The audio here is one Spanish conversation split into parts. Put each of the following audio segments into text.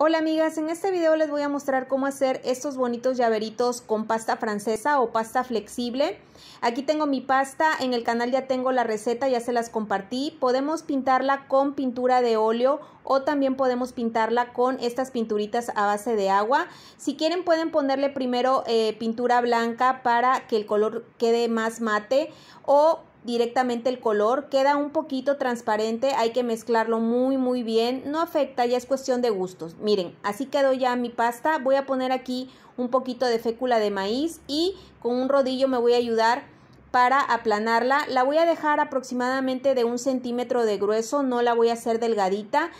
Hola amigas, en este video les voy a mostrar cómo hacer estos bonitos llaveritos con pasta francesa o pasta flexible. Aquí tengo mi pasta, en el canal ya tengo la receta, ya se las compartí. Podemos pintarla con pintura de óleo o también podemos pintarla con estas pinturitas a base de agua. Si quieren pueden ponerle primero eh, pintura blanca para que el color quede más mate o directamente el color, queda un poquito transparente, hay que mezclarlo muy muy bien, no afecta, ya es cuestión de gustos. Miren, así quedó ya mi pasta, voy a poner aquí un poquito de fécula de maíz y con un rodillo me voy a ayudar para aplanarla. La voy a dejar aproximadamente de un centímetro de grueso, no la voy a hacer delgadita.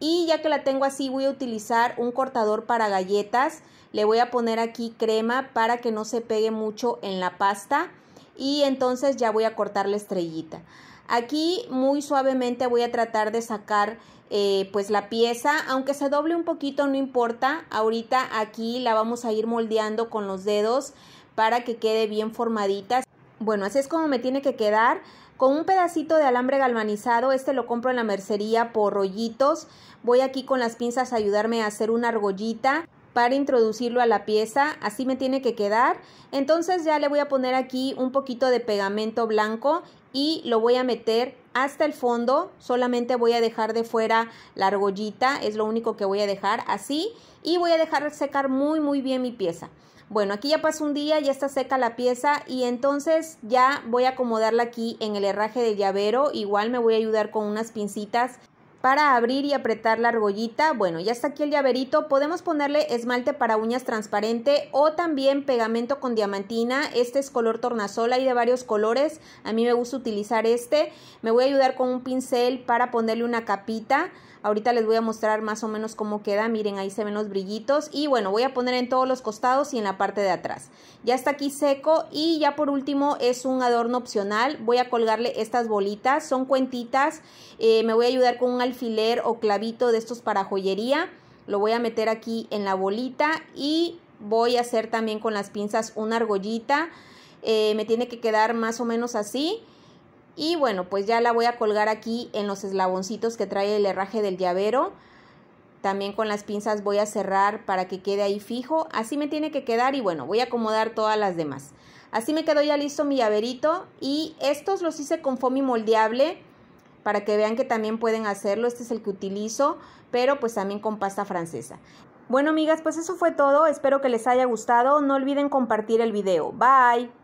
Y ya que la tengo así, voy a utilizar un cortador para galletas. Le voy a poner aquí crema para que no se pegue mucho en la pasta y entonces ya voy a cortar la estrellita. Aquí muy suavemente voy a tratar de sacar eh, pues la pieza, aunque se doble un poquito no importa, ahorita aquí la vamos a ir moldeando con los dedos para que quede bien formadita. Bueno, así es como me tiene que quedar. Con un pedacito de alambre galvanizado, este lo compro en la mercería por rollitos. Voy aquí con las pinzas a ayudarme a hacer una argollita para introducirlo a la pieza, así me tiene que quedar. Entonces ya le voy a poner aquí un poquito de pegamento blanco y lo voy a meter hasta el fondo, solamente voy a dejar de fuera la argollita, es lo único que voy a dejar así y voy a dejar secar muy muy bien mi pieza. Bueno, aquí ya pasó un día, ya está seca la pieza y entonces ya voy a acomodarla aquí en el herraje del llavero, igual me voy a ayudar con unas pincitas para abrir y apretar la argollita, bueno, ya está aquí el llaverito. Podemos ponerle esmalte para uñas transparente o también pegamento con diamantina. Este es color tornasol, hay de varios colores. A mí me gusta utilizar este. Me voy a ayudar con un pincel para ponerle una capita. Ahorita les voy a mostrar más o menos cómo queda. Miren, ahí se ven los brillitos. Y bueno, voy a poner en todos los costados y en la parte de atrás. Ya está aquí seco y ya por último es un adorno opcional. Voy a colgarle estas bolitas, son cuentitas. Eh, me voy a ayudar con un alfiler o clavito de estos para joyería. Lo voy a meter aquí en la bolita y voy a hacer también con las pinzas una argollita. Eh, me tiene que quedar más o menos así. Y bueno, pues ya la voy a colgar aquí en los eslaboncitos que trae el herraje del llavero. También con las pinzas voy a cerrar para que quede ahí fijo. Así me tiene que quedar y bueno, voy a acomodar todas las demás. Así me quedó ya listo mi llaverito y estos los hice con foamy moldeable para que vean que también pueden hacerlo. Este es el que utilizo, pero pues también con pasta francesa. Bueno amigas, pues eso fue todo. Espero que les haya gustado. No olviden compartir el video. Bye.